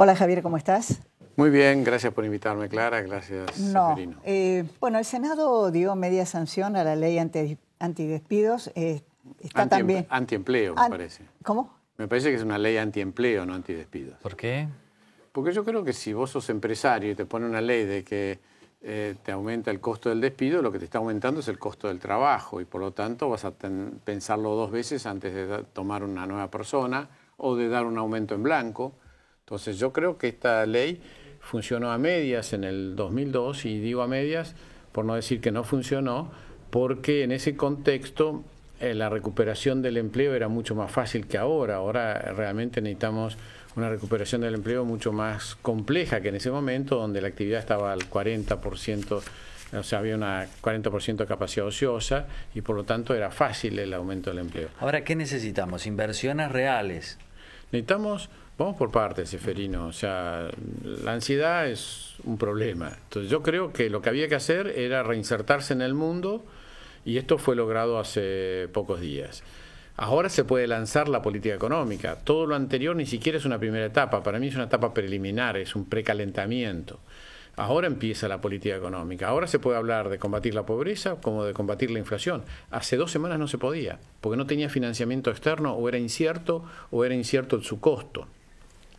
Hola Javier, ¿cómo estás? Muy bien, gracias por invitarme, Clara. Gracias, no, eh, bueno, el Senado dio media sanción a la ley anti, antidespidos. Eh, está también. Antiempleo, me parece. ¿Cómo? Me parece que es una ley antiempleo, no antidespidos. ¿Por qué? Porque yo creo que si vos sos empresario y te pone una ley de que eh, te aumenta el costo del despido, lo que te está aumentando es el costo del trabajo y por lo tanto vas a pensarlo dos veces antes de tomar una nueva persona o de dar un aumento en blanco. Entonces yo creo que esta ley funcionó a medias en el 2002 y digo a medias por no decir que no funcionó, porque en ese contexto eh, la recuperación del empleo era mucho más fácil que ahora. Ahora eh, realmente necesitamos una recuperación del empleo mucho más compleja que en ese momento, donde la actividad estaba al 40%, o sea, había una 40% de capacidad ociosa y por lo tanto era fácil el aumento del empleo. Ahora, ¿qué necesitamos? Inversiones reales. Necesitamos Vamos por partes, Seferino. O sea, la ansiedad es un problema. Entonces yo creo que lo que había que hacer era reinsertarse en el mundo y esto fue logrado hace pocos días. Ahora se puede lanzar la política económica. Todo lo anterior ni siquiera es una primera etapa. Para mí es una etapa preliminar, es un precalentamiento. Ahora empieza la política económica. Ahora se puede hablar de combatir la pobreza como de combatir la inflación. Hace dos semanas no se podía, porque no tenía financiamiento externo o era incierto o era incierto su costo.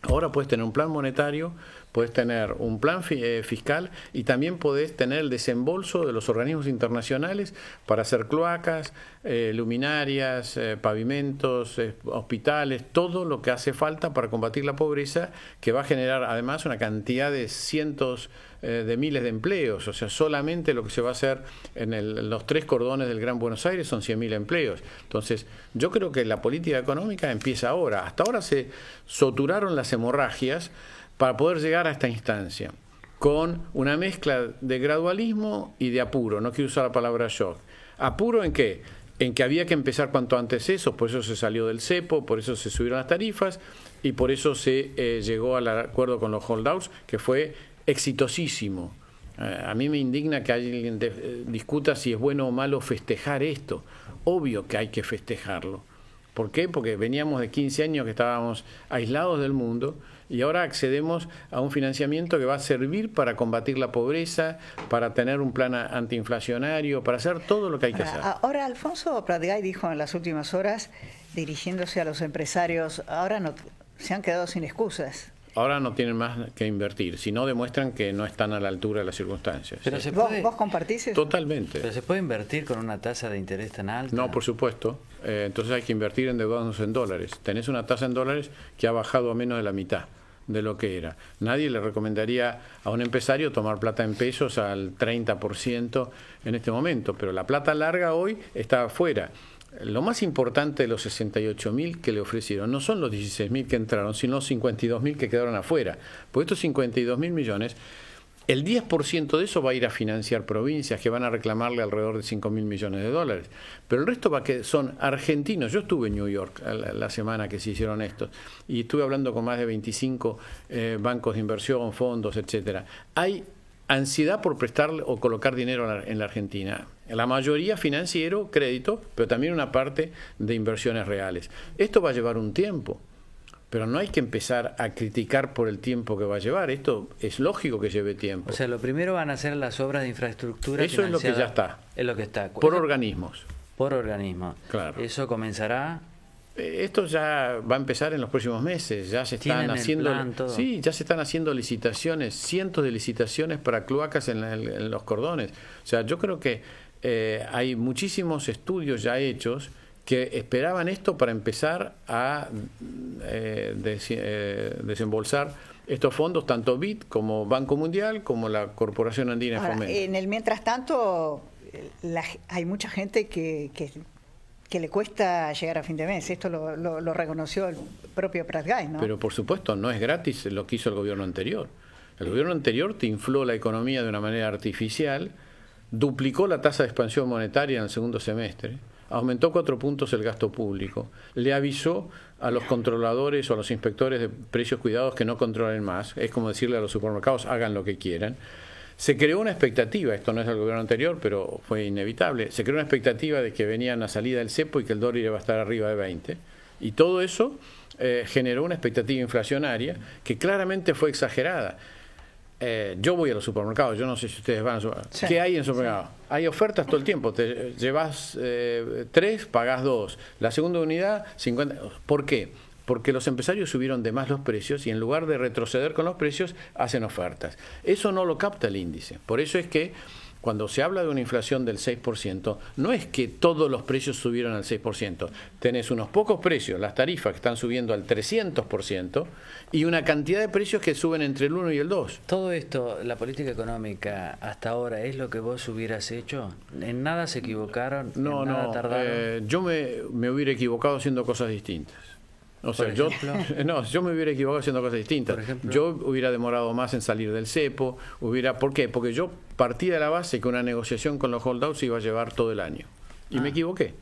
Ahora puedes tener un plan monetario, Puedes tener un plan eh, fiscal y también podés tener el desembolso de los organismos internacionales para hacer cloacas, eh, luminarias, eh, pavimentos, hospitales, todo lo que hace falta para combatir la pobreza, que va a generar además una cantidad de cientos de miles de empleos. O sea, solamente lo que se va a hacer en, los tres cordones del Gran Buenos Aires son 100.000 empleos. Entonces, yo creo que la política económica empieza ahora. Hasta ahora se soturaron las hemorragias para poder llegar a esta instancia, con una mezcla de gradualismo y de apuro, no quiero usar la palabra shock. ¿Apuro en qué? En que había que empezar cuanto antes eso, por eso se salió del cepo, por eso se subieron las tarifas y por eso se eh, llegó al acuerdo con los holdouts, que fue exitosísimo. Eh, a mí me indigna que alguien eh, discuta si es bueno o malo festejar esto. Obvio que hay que festejarlo ¿Por qué? Porque veníamos de 15 años que estábamos aislados del mundo y ahora accedemos a un financiamiento que va a servir para combatir la pobreza, para tener un plan antiinflacionario, para hacer todo lo que hay que hacer. Ahora, Alfonso Pradgay dijo en las últimas horas, dirigiéndose a los empresarios, ahora no, se han quedado sin excusas. Ahora no tienen más que invertir, si no demuestran que no están a la altura de las circunstancias. Pero se puede, ¿Vos, compartís eso? Totalmente. se puede invertir con una tasa de interés tan alta? No, por supuesto. Eh, entonces hay que invertir en deudas en dólares. Tenés una tasa en dólares que ha bajado a menos de la mitad de lo que era. Nadie le recomendaría a un empresario tomar plata en pesos al 30% en este momento, pero la plata larga hoy está afuera lo más importante de los 68.000 que le ofrecieron no son los 16.000 que entraron, sino los 52.000 que quedaron afuera. Pues estos 52.000 millones, el 10% de eso va a ir a financiar provincias que van a reclamarle alrededor de 5.000 millones de dólares. Pero el resto va que son argentinos. Yo estuve en New York la, semana que se hicieron estos y estuve hablando con más de 25 eh, bancos de inversión, fondos, etcétera. Hay ansiedad por prestar o colocar dinero en la Argentina la mayoría financiero, crédito, pero también una parte de inversiones reales. Esto va a llevar un tiempo, pero no hay que empezar a criticar por el tiempo que va a llevar. Esto es lógico que lleve tiempo. O sea, lo primero van a ser las obras de infraestructura. Eso es lo que ya está. Es lo que está. Por organismos. Por organismos. Claro. Eso comenzará eh, esto ya va a empezar en los próximos meses. Ya se están haciendo, sí, ya se están haciendo licitaciones, cientos de licitaciones para cloacas en, en, los cordones. O sea, yo creo que eh, hay muchísimos estudios ya hechos que esperaban esto para empezar a eh, eh, desembolsar estos fondos, tanto BIT como Banco Mundial, como la Corporación Andina En el mientras tanto, hay mucha gente que, le cuesta llegar a fin de mes. Esto lo, reconoció el propio Prat-Gay, ¿no? Pero por supuesto, no es gratis lo que hizo el gobierno anterior. El gobierno anterior te infló la economía de una manera artificial duplicó la tasa de expansión monetaria en el segundo semestre, aumentó cuatro puntos el gasto público, le avisó a los controladores o a los inspectores de precios cuidados que no controlen más, es como decirle a los supermercados hagan lo que quieran. Se creó una expectativa, esto no es del gobierno anterior, pero fue inevitable, se creó una expectativa de que venía una salida del cepo y que el dólar iba a estar arriba de 20. Y todo eso eh, generó una expectativa inflacionaria que claramente fue exagerada. Eh, yo voy a los supermercados, yo no sé si ustedes van a supermercados. ¿Qué hay en supermercados? Hay ofertas todo el tiempo. Te llevas eh, tres, pagás dos. La segunda unidad, 50. ¿Por qué? Porque los empresarios subieron de más los precios y en lugar de retroceder con los precios, hacen ofertas. Eso no lo capta el índice. Por eso es que cuando se habla de una inflación del 6%, no es que todos los precios subieron al 6%. Tenés unos pocos precios, las tarifas que están subiendo al 300%, y una cantidad de precios que suben entre el 1 y el 2. Todo esto, la política económica hasta ahora, ¿es lo que vos hubieras hecho? ¿En nada se equivocaron? No, no. Eh, yo me hubiera equivocado haciendo cosas distintas. O sea, yo, no, yo me hubiera equivocado haciendo cosas distintas. Yo hubiera demorado más en salir del cepo. Hubiera, ¿Por qué? Porque yo partí de la base que una negociación con los holdouts iba a llevar todo el año. Y me ah. equivoqué.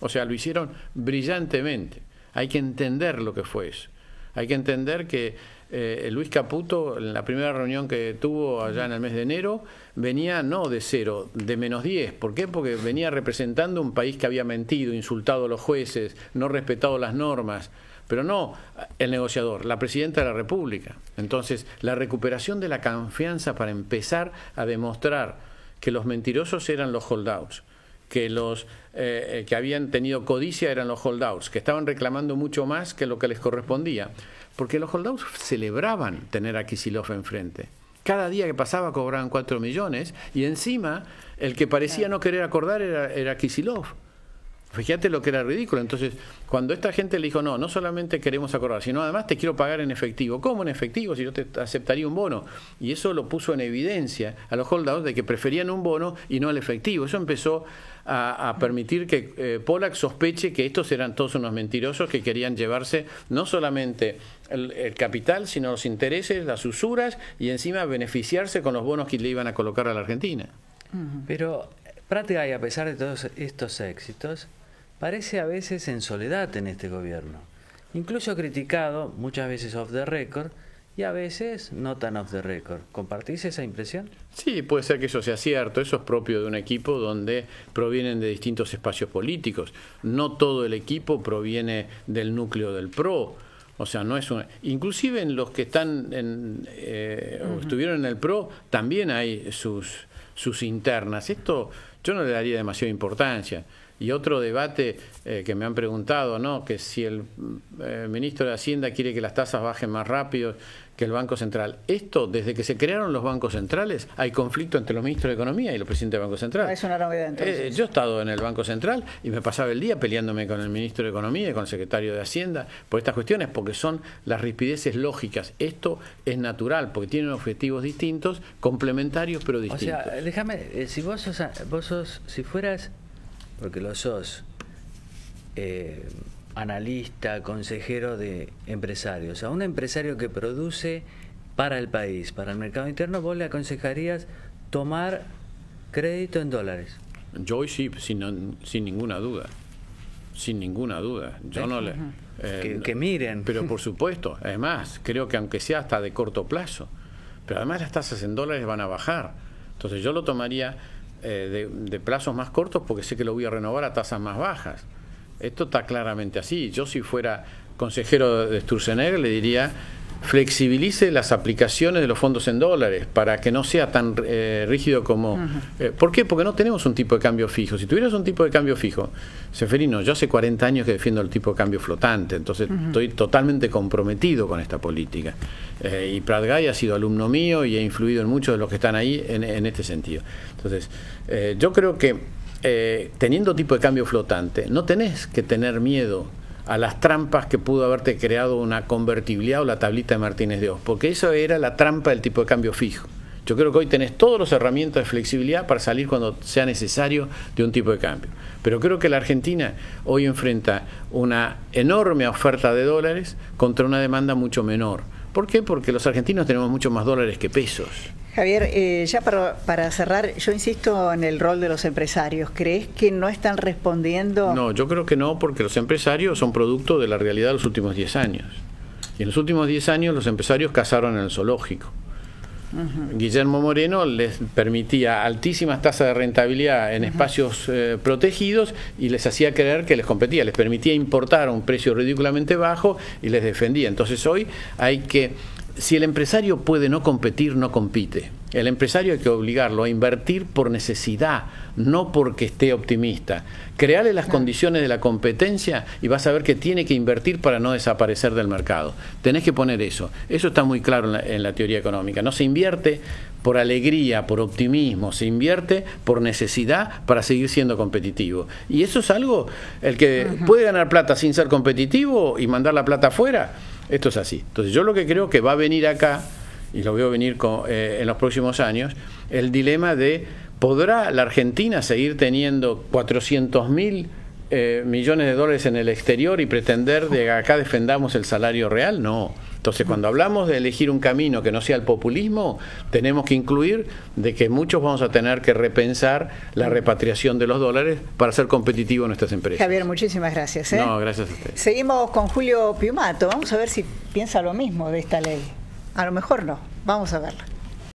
O sea, lo hicieron brillantemente. Hay que entender lo que fue eso. Hay que entender que eh, Luis Caputo, en la primera reunión que tuvo allá en el mes de enero, venía no de cero, de menos 10. ¿Por qué? Porque venía representando un país que había mentido, insultado a los jueces, no respetado las normas pero no el negociador, la presidenta de la República. Entonces, la recuperación de la confianza para empezar a demostrar que los mentirosos eran los holdouts, que los eh, eh, que habían tenido codicia eran los holdouts, que estaban reclamando mucho más que lo que les correspondía, porque los holdouts celebraban tener a Kisilov enfrente. Cada día que pasaba cobraban 4 millones y encima el que parecía no querer acordar era, era Kisilov. Fíjate lo que era ridículo. Entonces, cuando esta gente le dijo, no, no solamente queremos acordar, sino además te quiero pagar en efectivo. ¿Cómo en efectivo si yo te aceptaría un bono? Y eso lo puso en evidencia a los holdouts de que preferían un bono y no el efectivo. Eso empezó a, permitir que Polak eh, Pollack sospeche que estos eran todos unos mentirosos que querían llevarse no solamente el, capital, sino los intereses, las usuras y encima beneficiarse con los bonos que le iban a colocar a la Argentina. Pero eh, prácticamente, a pesar de todos estos éxitos, parece a veces en soledad en este gobierno. Incluso criticado, muchas veces off the record, y a veces no tan off the record. ¿Compartís esa impresión? Sí, puede ser que eso sea cierto. Eso es propio de un equipo donde provienen de distintos espacios políticos. No todo el equipo proviene del núcleo del PRO. O sea, no es un... Inclusive en los que están en, eh, estuvieron en el PRO también hay sus, sus internas. Esto yo no le daría demasiada importancia. Y otro debate eh, que me han preguntado, ¿no? Que si el eh, ministro de Hacienda quiere que las tasas bajen más rápido que el Banco Central. Esto, desde que se crearon los bancos centrales, hay conflicto entre los ministros de Economía y los presidentes del Banco Central. Es una novedad eh, entonces. yo he estado en el Banco Central y me pasaba el día peleándome con el ministro de Economía y con el secretario de Hacienda por estas cuestiones, porque son las rispideces lógicas. Esto es natural, porque tienen objetivos distintos, complementarios pero distintos. O sea, déjame, si vos vos si fueras, porque lo sos, eh, analista, consejero de empresarios, a un empresario que produce para el país, para el mercado interno, vos le aconsejarías tomar crédito en dólares. Yo sí, sin, sin ninguna duda. Sin ninguna duda. Yo no le. Eh, que, miren. Pero por supuesto, además, creo que aunque sea hasta de corto plazo, pero además las tasas en dólares van a bajar. Entonces yo lo tomaría eh, de, de, plazos más cortos porque sé que lo voy a renovar a tasas más bajas. Esto está claramente así. Yo si fuera consejero de Sturzenegger le diría flexibilice las aplicaciones de los fondos en dólares para que no sea tan eh, rígido como... Eh, ¿Por qué? Porque no tenemos un tipo de cambio fijo. Si tuvieras un tipo de cambio fijo, Seferino, yo hace 40 años que defiendo el tipo de cambio flotante, entonces estoy totalmente comprometido con esta política. Eh, y PratGay ha sido alumno mío y ha influido en muchos de los que están ahí en este sentido. Entonces, yo creo que teniendo tipo de cambio flotante, no tenés que tener miedo a las trampas que pudo haberte creado una convertibilidad o la tablita de Martínez de Oz, porque eso era la trampa del tipo de cambio fijo. Yo creo que hoy tenés todas las herramientas de flexibilidad para salir cuando sea necesario de un tipo de cambio. Pero creo que la Argentina hoy enfrenta una enorme oferta de dólares contra una demanda mucho menor. ¿Por qué? Porque los argentinos tenemos mucho más dólares que pesos. Javier, eh, ya para, cerrar, yo insisto en el rol de los empresarios. ¿Crees que no están respondiendo? No, yo creo que no, porque los empresarios son producto de la realidad de los últimos 10 años. Y en los últimos 10 años los empresarios cazaron en el zoológico. Guillermo Moreno les permitía altísimas tasas de rentabilidad en espacios eh, protegidos y les hacía creer que les competía, les permitía importar a un precio ridículamente bajo y les defendía. Entonces hoy hay que si el empresario puede no competir, no compite. El empresario hay que obligarlo a invertir por necesidad, no porque esté optimista. Créale las condiciones de la competencia y vas a ver que tiene que invertir para no desaparecer del mercado. Tenés que poner eso. Eso está muy claro en la, teoría económica. No se invierte por alegría, por optimismo, se invierte por necesidad para seguir siendo competitivo. Y eso es algo, el que puede ganar plata sin ser competitivo y mandar la plata afuera esto es así. Entonces yo lo que creo que va a venir acá, y lo veo venir eh, en los próximos años, el dilema de, ¿podrá la Argentina seguir teniendo 400.000 eh, millones de dólares en el exterior y pretender de acá defendamos el salario real, no. Entonces, cuando hablamos de elegir un camino que no sea el populismo, tenemos que incluir de que muchos vamos a tener que repensar la repatriación de los dólares para ser competitivos en nuestras empresas. Javier, muchísimas gracias. ¿eh? No, gracias Seguimos con Julio Piumato. Vamos a ver si piensa lo mismo de esta ley. A lo mejor no. Vamos a verla.